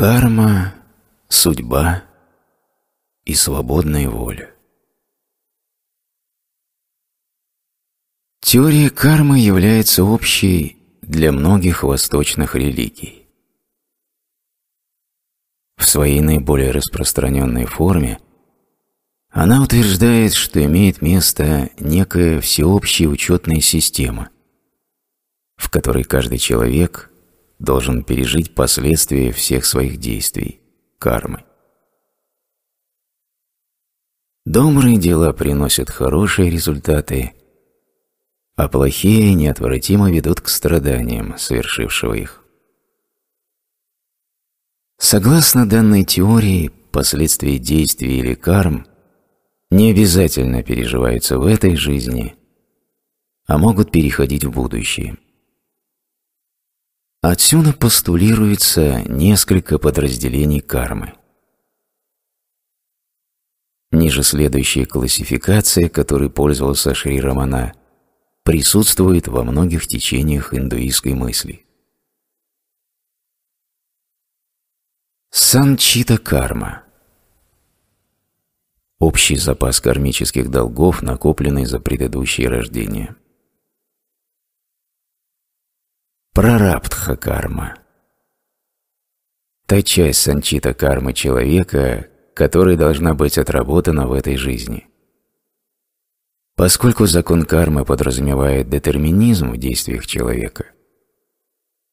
Карма, судьба и свободная воля. Теория кармы является общей для многих восточных религий. В своей наиболее распространенной форме она утверждает, что имеет место некая всеобщая учетная система, в которой каждый человек – должен пережить последствия всех своих действий, кармы. Добрые дела приносят хорошие результаты, а плохие неотвратимо ведут к страданиям, совершившего их. Согласно данной теории, последствия действий или карм не обязательно переживаются в этой жизни, а могут переходить в будущее – Отсюда постулируется несколько подразделений кармы. Ниже следующая классификация, которой пользовался Шри Рамана, присутствует во многих течениях индуистской мысли. Санчита карма – общий запас кармических долгов, накопленный за предыдущие рождения. Прарабдха карма. Та часть санчита кармы человека, которая должна быть отработана в этой жизни. Поскольку закон кармы подразумевает детерминизм в действиях человека,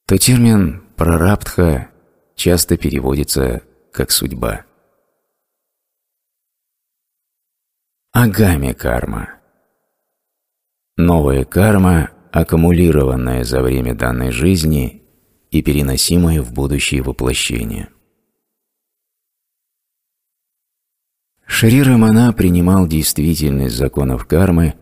то термин «прарабдха» часто переводится как «судьба». Агами карма. Новая карма аккумулированное за время данной жизни и переносимое в будущие воплощения. Шри Рамана принимал действительность законов кармы,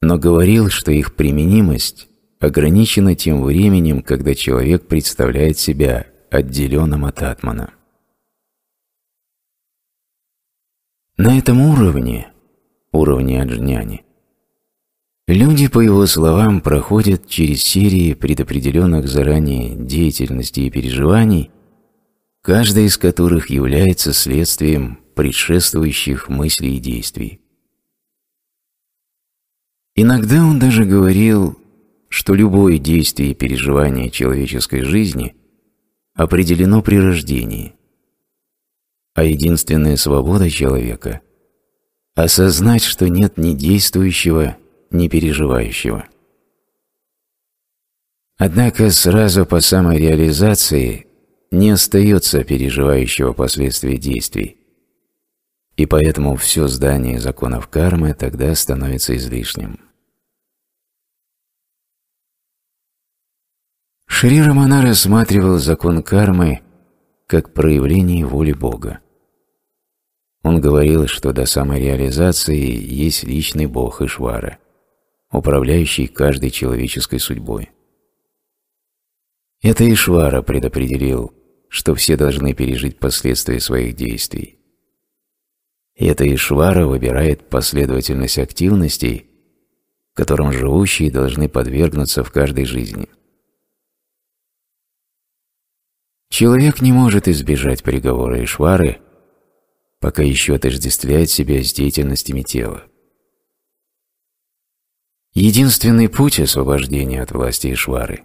но говорил, что их применимость ограничена тем временем, когда человек представляет себя отделенным от атмана. На этом уровне, уровне аджняни, Люди, по его словам, проходят через серии предопределенных заранее деятельностей и переживаний, каждая из которых является следствием предшествующих мыслей и действий. Иногда он даже говорил, что любое действие и переживание человеческой жизни определено при рождении, а единственная свобода человека – осознать, что нет ни действующего, не переживающего. Однако сразу по самореализации не остается переживающего последствий действий, и поэтому все здание законов кармы тогда становится излишним. Шри Рамана рассматривал закон кармы как проявление воли Бога. Он говорил, что до самореализации есть личный Бог Ишвара – управляющий каждой человеческой судьбой. Это Ишвара предопределил, что все должны пережить последствия своих действий. Это Ишвара выбирает последовательность активностей, которым живущие должны подвергнуться в каждой жизни. Человек не может избежать приговора Ишвары, пока еще отождествляет себя с деятельностями тела. Единственный путь освобождения от власти Ишвары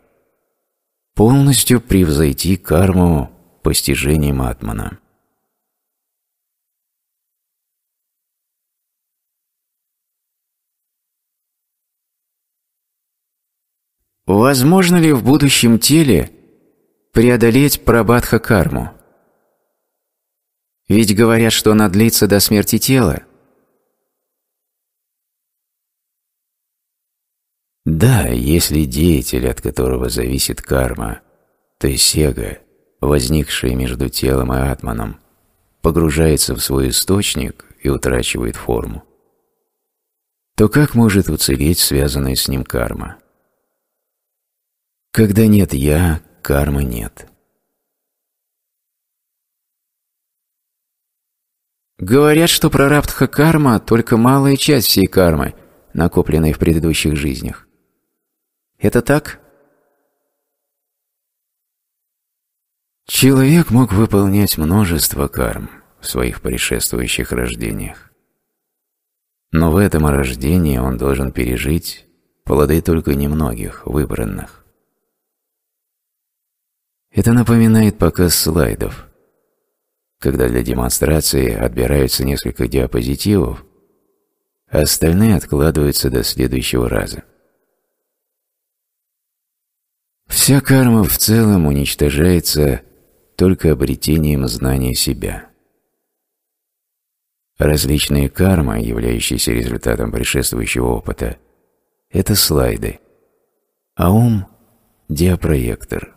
– полностью превзойти карму постижением Атмана. Возможно ли в будущем теле преодолеть прабадха-карму? Ведь говорят, что она длится до смерти тела – Да, если деятель, от которого зависит карма, то есть сега, возникшая между телом и атманом, погружается в свой источник и утрачивает форму, то как может уцелеть связанная с ним карма? Когда нет «я», кармы нет. Говорят, что прарабдха карма – только малая часть всей кармы, накопленной в предыдущих жизнях. Это так? Человек мог выполнять множество карм в своих предшествующих рождениях. Но в этом рождении он должен пережить плоды только немногих, выбранных. Это напоминает показ слайдов, когда для демонстрации отбираются несколько диапозитивов, а остальные откладываются до следующего раза. Вся карма в целом уничтожается только обретением знания себя. Различные кармы, являющиеся результатом предшествующего опыта, это слайды, а ум – диапроектор.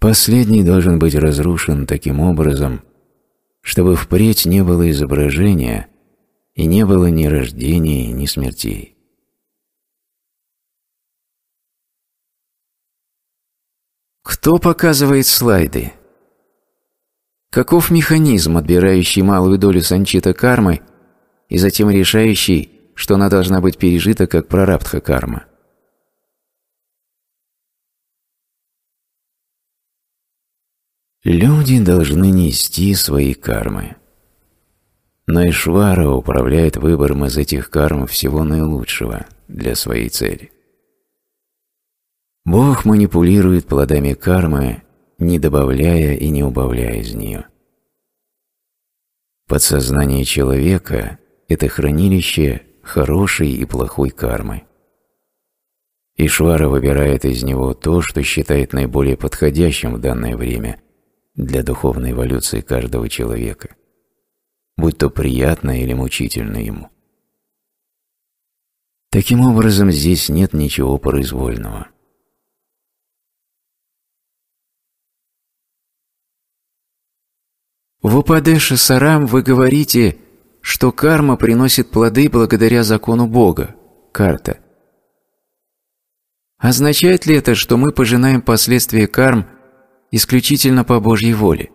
Последний должен быть разрушен таким образом, чтобы впредь не было изображения и не было ни рождения, ни смертей. Кто показывает слайды? Каков механизм, отбирающий малую долю санчита кармы и затем решающий, что она должна быть пережита как прарабдха карма? Люди должны нести свои кармы. Но Ишвара управляет выбором из этих карм всего наилучшего для своей цели. Бог манипулирует плодами кармы, не добавляя и не убавляя из нее. Подсознание человека – это хранилище хорошей и плохой кармы. Ишвара выбирает из него то, что считает наиболее подходящим в данное время для духовной эволюции каждого человека, будь то приятно или мучительно ему. Таким образом, здесь нет ничего произвольного – В Упадеше Сарам вы говорите, что карма приносит плоды благодаря закону Бога. Карта. Означает ли это, что мы пожинаем последствия карм исключительно по Божьей воле?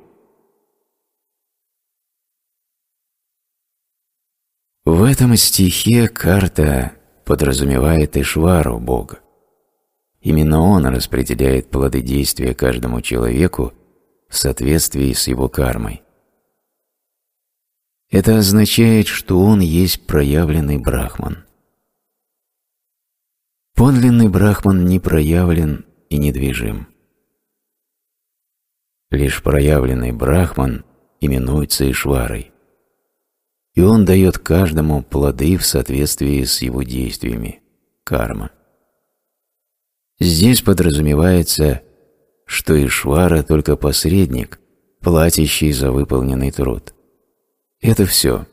В этом стихе карта подразумевает Ишвару Бога. Именно он распределяет плоды действия каждому человеку в соответствии с его кармой. Это означает, что он есть проявленный брахман. Подлинный брахман не проявлен и недвижим. Лишь проявленный брахман именуется Ишварой, и он дает каждому плоды в соответствии с его действиями – карма. Здесь подразумевается, что Ишвара только посредник, платящий за выполненный труд. Это все.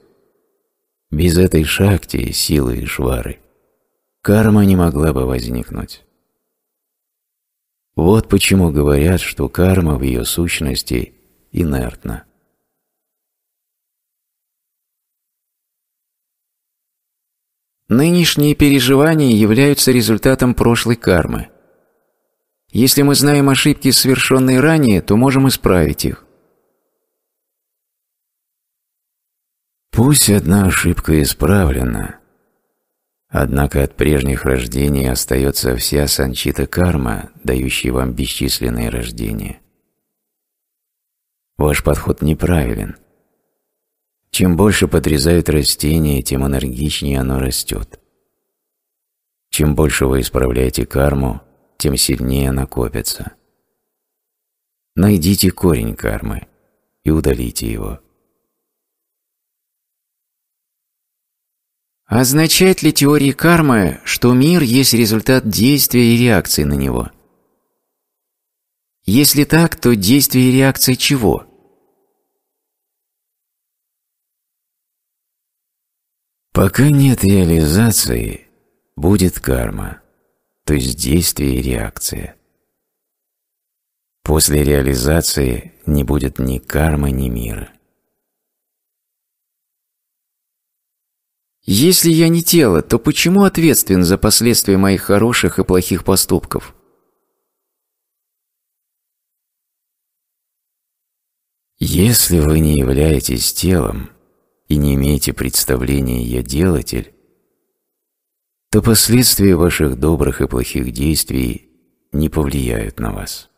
Без этой шакти, силы и швары карма не могла бы возникнуть. Вот почему говорят, что карма в ее сущности инертна. Нынешние переживания являются результатом прошлой кармы. Если мы знаем ошибки, совершенные ранее, то можем исправить их. Пусть одна ошибка исправлена, однако от прежних рождений остается вся санчита карма, дающая вам бесчисленные рождения. Ваш подход неправилен. Чем больше подрезают растение, тем энергичнее оно растет. Чем больше вы исправляете карму, тем сильнее она копится. Найдите корень кармы и удалите его. Означает ли теория кармы, что мир есть результат действия и реакции на него? Если так, то действие и реакция чего? Пока нет реализации, будет карма, то есть действие и реакция. После реализации не будет ни кармы, ни мира. Если я не тело, то почему ответственен за последствия моих хороших и плохих поступков? Если вы не являетесь телом и не имеете представления «я делатель», то последствия ваших добрых и плохих действий не повлияют на вас.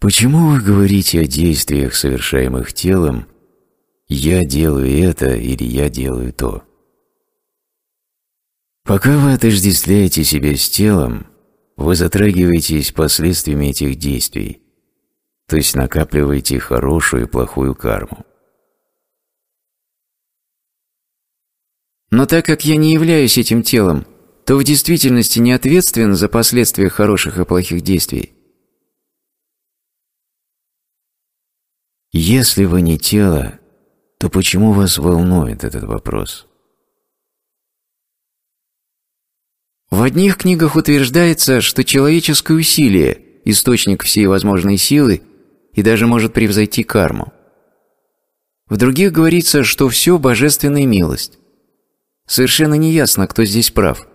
Почему вы говорите о действиях, совершаемых телом, «я делаю это» или «я делаю то». Пока вы отождествляете себя с телом, вы затрагиваетесь последствиями этих действий, то есть накапливаете хорошую и плохую карму. Но так как я не являюсь этим телом, то в действительности не ответственен за последствия хороших и плохих действий. Если вы не тело, то почему вас волнует этот вопрос? В одних книгах утверждается, что человеческое усилие – источник всей возможной силы и даже может превзойти карму. В других говорится, что все – божественная милость. Совершенно неясно, кто здесь прав.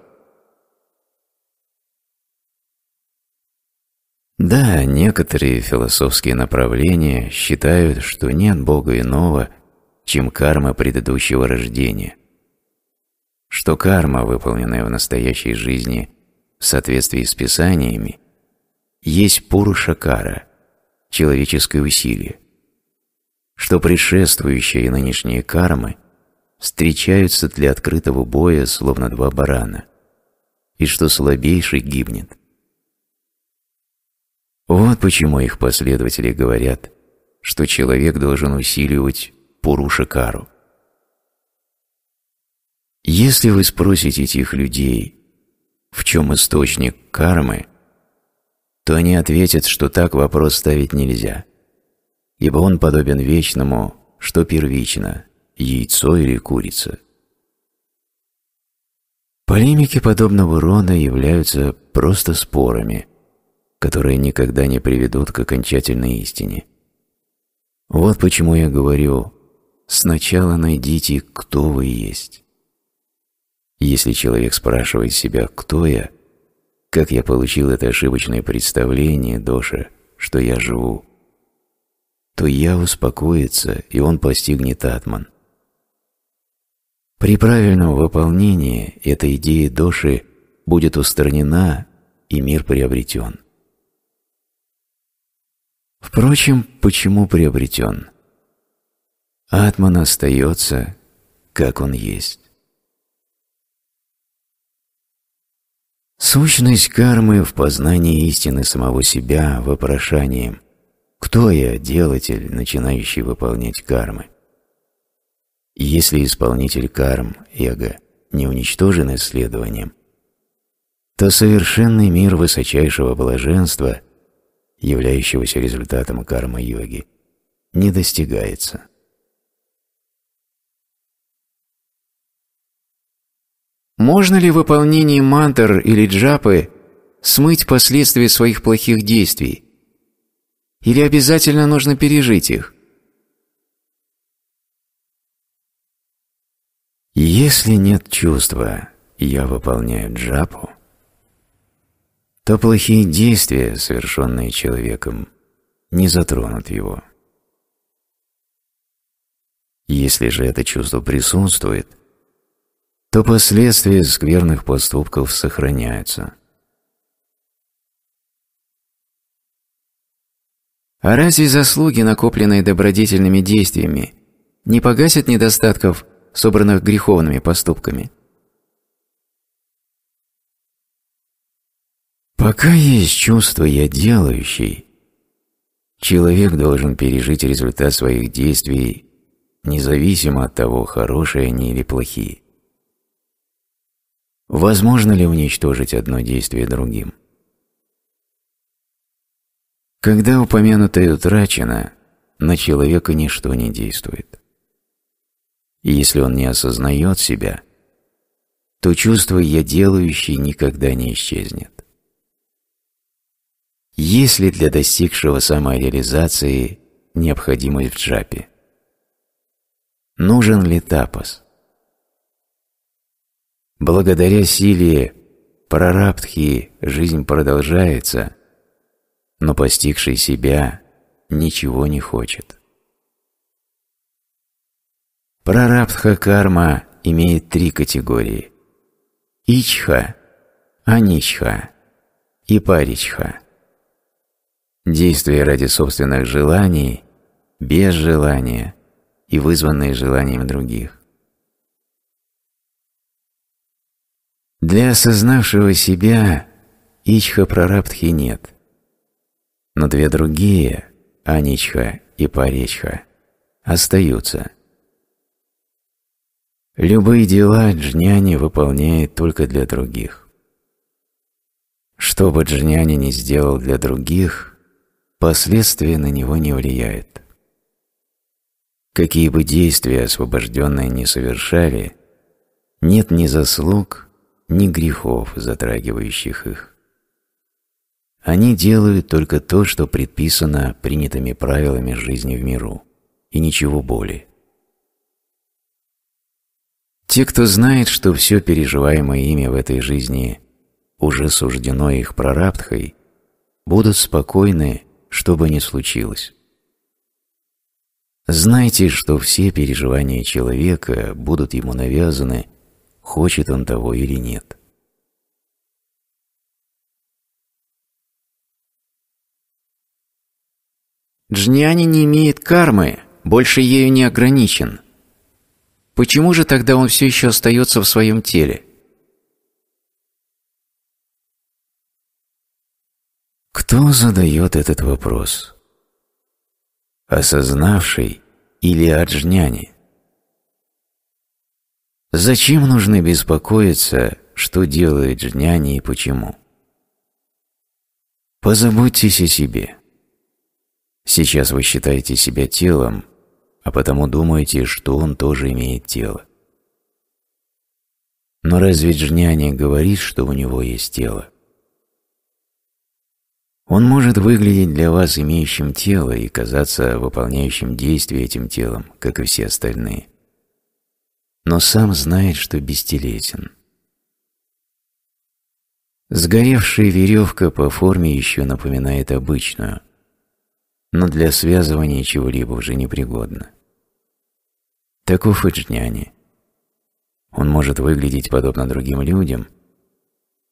Да, некоторые философские направления считают, что нет Бога иного – чем карма предыдущего рождения. Что карма, выполненная в настоящей жизни в соответствии с писаниями, есть пурушакара, человеческое усилие, что предшествующие и нынешние кармы встречаются для открытого боя словно два барана, и что слабейший гибнет. Вот почему их последователи говорят, что человек должен усиливать Пурушикару. Если вы спросите этих людей, в чем источник кармы, то они ответят, что так вопрос ставить нельзя, ибо он подобен вечному, что первично – яйцо или курица. Полемики подобного рода являются просто спорами, которые никогда не приведут к окончательной истине. Вот почему я говорю Сначала найдите, кто вы есть. Если человек спрашивает себя «кто я?», как я получил это ошибочное представление, Доша, что я живу, то я успокоится, и он постигнет Атман. При правильном выполнении эта идея Доши будет устранена, и мир приобретен. Впрочем, почему приобретен? Атман остается, как он есть. Сущность кармы в познании истины самого себя вопрошанием «Кто я, делатель, начинающий выполнять кармы?» Если исполнитель карм, эго, не уничтожен исследованием, то совершенный мир высочайшего блаженства, являющегося результатом кармы-йоги, не достигается. Можно ли в выполнении мантр или джапы смыть последствия своих плохих действий? Или обязательно нужно пережить их? Если нет чувства «я выполняю джапу», то плохие действия, совершенные человеком, не затронут его. Если же это чувство присутствует – то последствия скверных поступков сохраняются. А разве заслуги, накопленные добродетельными действиями, не погасят недостатков, собранных греховными поступками? Пока есть чувство «я делающий», человек должен пережить результат своих действий, независимо от того, хорошие они или плохие. Возможно ли уничтожить одно действие другим? Когда упомянутая утрачена, на человека ничто не действует. И если он не осознает себя, то чувство «я делающий» никогда не исчезнет. Есть ли для достигшего самореализации необходимость в джапе? Нужен ли тапос? Благодаря силе прарабдхи жизнь продолжается, но постигший себя ничего не хочет. Прарабдха карма имеет три категории – ичха, аничха и паричха. Действия ради собственных желаний, без желания и вызванные желанием других. Для осознавшего себя Ичха Прарабдхи нет, но две другие, Аничха и Паричха, остаются. Любые дела джняни выполняет только для других. Что бы джняни ни сделал для других, последствия на него не влияют. Какие бы действия освобожденные не совершали, нет ни заслуг, ни грехов, затрагивающих их. Они делают только то, что предписано принятыми правилами жизни в миру, и ничего более. Те, кто знает, что все переживаемое ими в этой жизни уже суждено их прарабдхой, будут спокойны, что бы ни случилось. Знайте, что все переживания человека будут ему навязаны хочет он того или нет. Джняни не имеет кармы, больше ею не ограничен. Почему же тогда он все еще остается в своем теле? Кто задает этот вопрос? Осознавший или аджняни? Зачем нужно беспокоиться, что делает жняни и почему? Позаботьтесь о себе. Сейчас вы считаете себя телом, а потому думаете, что он тоже имеет тело. Но разве Джняни говорит, что у него есть тело? Он может выглядеть для вас имеющим тело и казаться выполняющим действие этим телом, как и все остальные но сам знает, что бестелесен. Сгоревшая веревка по форме еще напоминает обычную, но для связывания чего-либо уже непригодна. Таков и джняни. Он может выглядеть подобно другим людям,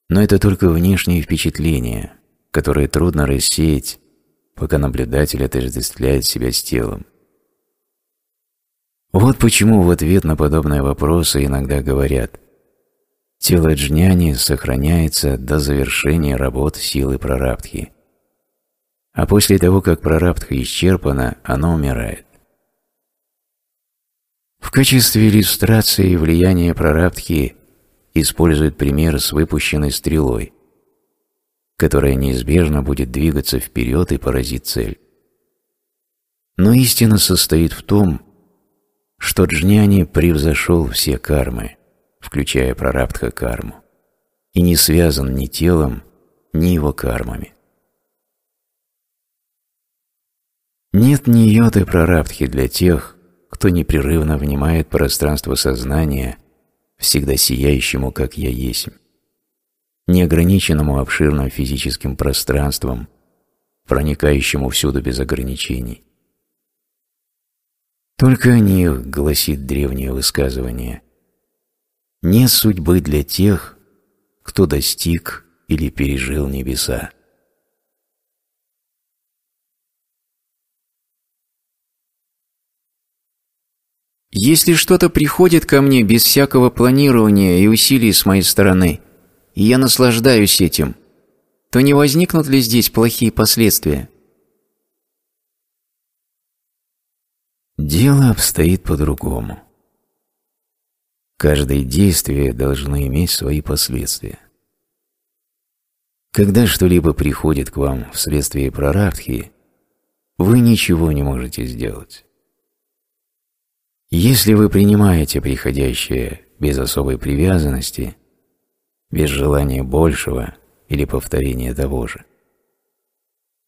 но это только внешние впечатления, которые трудно рассеять, пока наблюдатель отождествляет себя с телом. Вот почему в ответ на подобные вопросы иногда говорят «Тело джняни сохраняется до завершения работ силы прарабдхи, а после того, как прарабдха исчерпана, оно умирает». В качестве иллюстрации влияния прарабдхи используют пример с выпущенной стрелой, которая неизбежно будет двигаться вперед и поразить цель. Но истина состоит в том, что Джняни превзошел все кармы, включая прарабдха карму, и не связан ни телом, ни его кармами. Нет ни йоты прарабдхи для тех, кто непрерывно внимает пространство сознания, всегда сияющему, как я есть, неограниченному обширным физическим пространством, проникающему всюду без ограничений. Только о них гласит древнее высказывание. Не судьбы для тех, кто достиг или пережил небеса. Если что-то приходит ко мне без всякого планирования и усилий с моей стороны, и я наслаждаюсь этим, то не возникнут ли здесь плохие последствия? Дело обстоит по-другому. Каждое действие должно иметь свои последствия. Когда что-либо приходит к вам вследствие прарабдхи, вы ничего не можете сделать. Если вы принимаете приходящее без особой привязанности, без желания большего или повторения того же,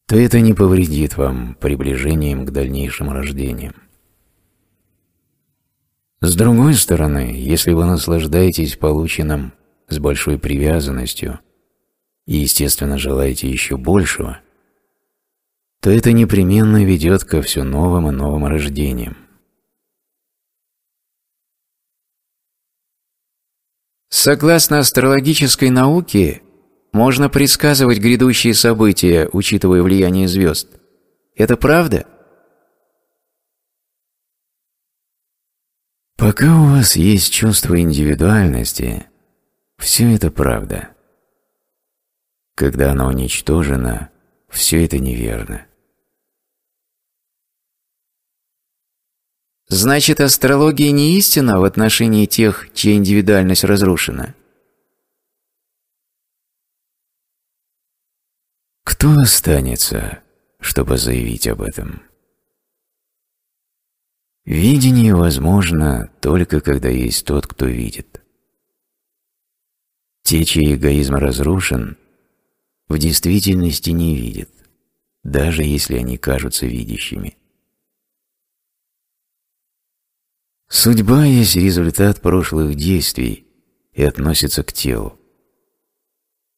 то это не повредит вам приближением к дальнейшим рождениям. С другой стороны, если вы наслаждаетесь полученным с большой привязанностью и, естественно, желаете еще большего, то это непременно ведет ко все новым и новым рождениям. Согласно астрологической науке, можно предсказывать грядущие события, учитывая влияние звезд. Это правда? Пока у вас есть чувство индивидуальности, все это правда. Когда оно уничтожено, все это неверно. Значит, астрология не истина в отношении тех, чья индивидуальность разрушена? Кто останется, чтобы заявить об этом? Видение возможно только когда есть тот, кто видит. Те, чей эгоизм разрушен, в действительности не видят, даже если они кажутся видящими. Судьба есть результат прошлых действий и относится к телу.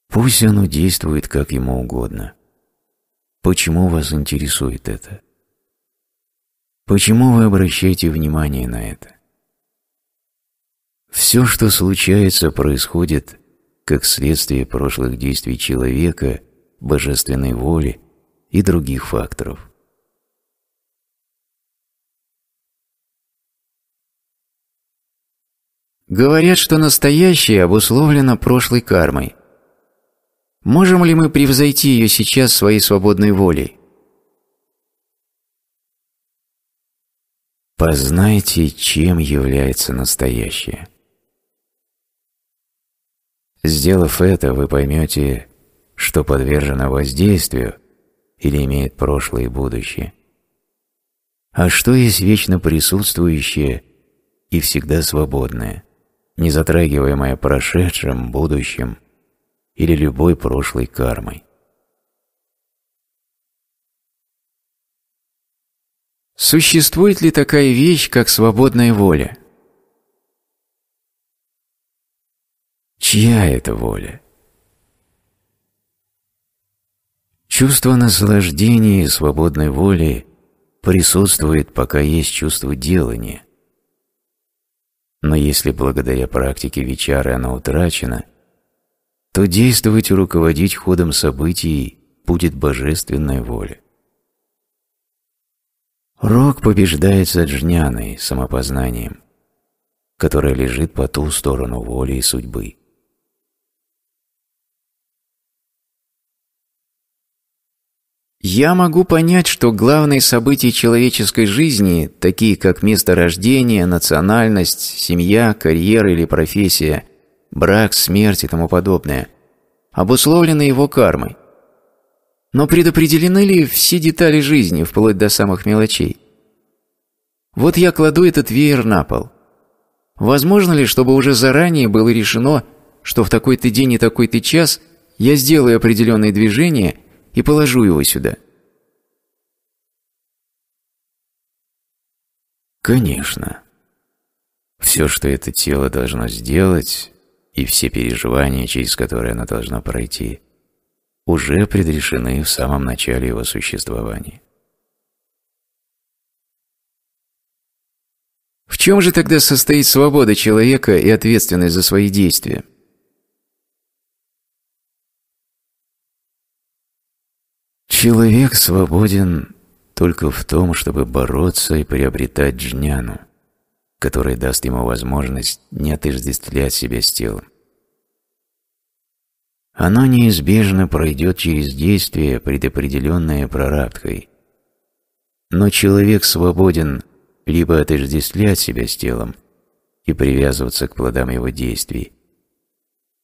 Пусть оно действует как ему угодно. Почему вас интересует это? Почему вы обращаете внимание на это? Все, что случается, происходит как следствие прошлых действий человека, божественной воли и других факторов. Говорят, что настоящее обусловлено прошлой кармой. Можем ли мы превзойти ее сейчас своей свободной волей? Познайте, чем является настоящее. Сделав это, вы поймете, что подвержено воздействию или имеет прошлое и будущее, а что есть вечно присутствующее и всегда свободное, не затрагиваемое прошедшим, будущим или любой прошлой кармой. Существует ли такая вещь, как свободная воля? Чья это воля? Чувство наслаждения и свободной воли присутствует, пока есть чувство делания. Но если благодаря практике вечары оно утрачено, то действовать и руководить ходом событий будет божественная воля. Рок побеждается джняной, самопознанием, которое лежит по ту сторону воли и судьбы. Я могу понять, что главные события человеческой жизни, такие как место рождения, национальность, семья, карьера или профессия, брак, смерть и тому подобное, обусловлены его кармой – но предопределены ли все детали жизни, вплоть до самых мелочей? Вот я кладу этот веер на пол. Возможно ли, чтобы уже заранее было решено, что в такой-то день и такой-то час я сделаю определенные движения и положу его сюда? Конечно. Все, что это тело должно сделать, и все переживания, через которые оно должно пройти, уже предрешены в самом начале его существования. В чем же тогда состоит свобода человека и ответственность за свои действия? Человек свободен только в том, чтобы бороться и приобретать джняну, которая даст ему возможность не отождествлять себя с телом. Оно неизбежно пройдет через действие, предопределенное прорабкой. Но человек свободен либо отождествлять себя с телом и привязываться к плодам его действий,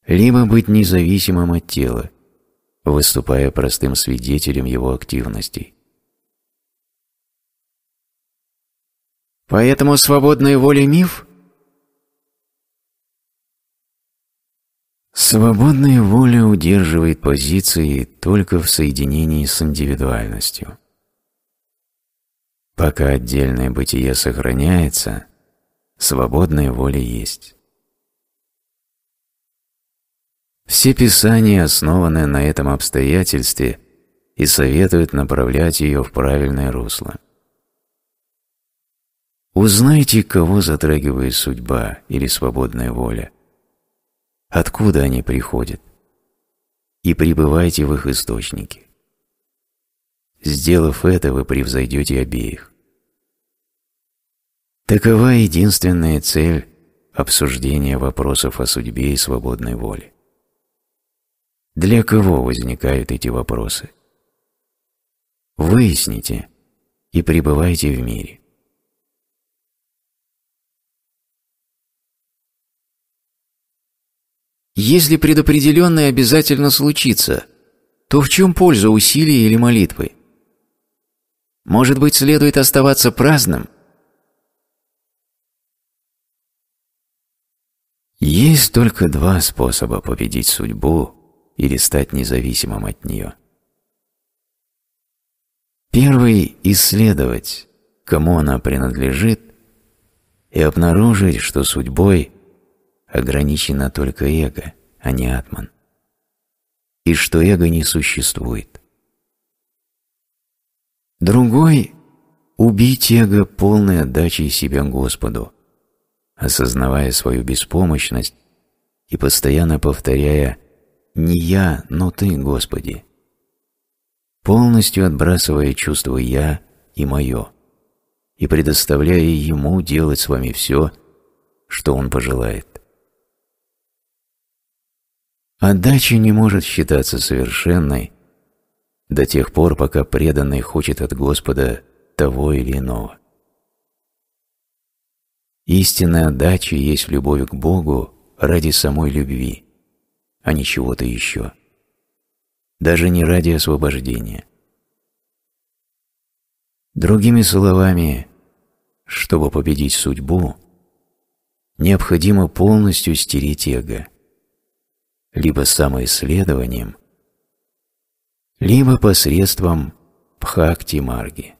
либо быть независимым от тела, выступая простым свидетелем его активностей. Поэтому свободная воля – миф – Свободная воля удерживает позиции только в соединении с индивидуальностью. Пока отдельное бытие сохраняется, свободная воля есть. Все писания основаны на этом обстоятельстве и советуют направлять ее в правильное русло. Узнайте, кого затрагивает судьба или свободная воля – откуда они приходят, и пребывайте в их источнике. Сделав это, вы превзойдете обеих. Такова единственная цель обсуждения вопросов о судьбе и свободной воле. Для кого возникают эти вопросы? Выясните и пребывайте в мире. Если предопределенное обязательно случится, то в чем польза усилий или молитвы? Может быть, следует оставаться праздным? Есть только два способа победить судьбу или стать независимым от нее. Первый – исследовать, кому она принадлежит, и обнаружить, что судьбой ограничено только эго, а не атман, и что эго не существует. Другой – убить эго полной отдачей себя Господу, осознавая свою беспомощность и постоянно повторяя «Не я, но Ты, Господи», полностью отбрасывая чувство «я» и «моё» и предоставляя Ему делать с вами все, что Он пожелает. Отдача а не может считаться совершенной до тех пор, пока преданный хочет от Господа того или иного. Истинная отдача есть в любовь к Богу ради самой любви, а не чего-то еще. Даже не ради освобождения. Другими словами, чтобы победить судьбу, необходимо полностью стереть эго – либо самоисследованием, либо посредством пхакти-марги.